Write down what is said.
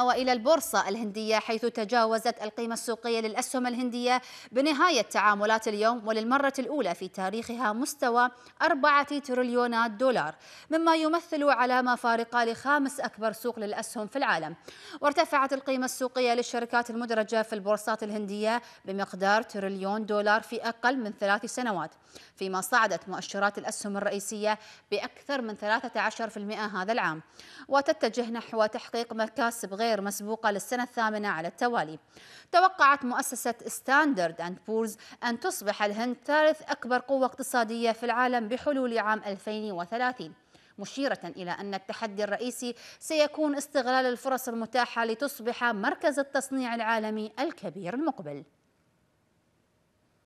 وإلى البورصة الهندية حيث تجاوزت القيمة السوقية للأسهم الهندية بنهاية تعاملات اليوم وللمرة الأولى في تاريخها مستوى أربعة تريليونات دولار مما يمثل علامة فارقة لخامس أكبر سوق للأسهم في العالم وارتفعت القيمة السوقية للشركات المدرجة في البورصات الهندية بمقدار تريليون دولار في أقل من ثلاث سنوات فيما صعدت مؤشرات الأسهم الرئيسية بأكثر من 13% هذا العام وتتجه نحو تحقيق مكاسب غير غير مسبوقة للسنة الثامنة على التوالي توقعت مؤسسة ستاندرد أند بورز أن تصبح الهند ثالث أكبر قوة اقتصادية في العالم بحلول عام 2030 مشيرة إلى أن التحدي الرئيسي سيكون استغلال الفرص المتاحة لتصبح مركز التصنيع العالمي الكبير المقبل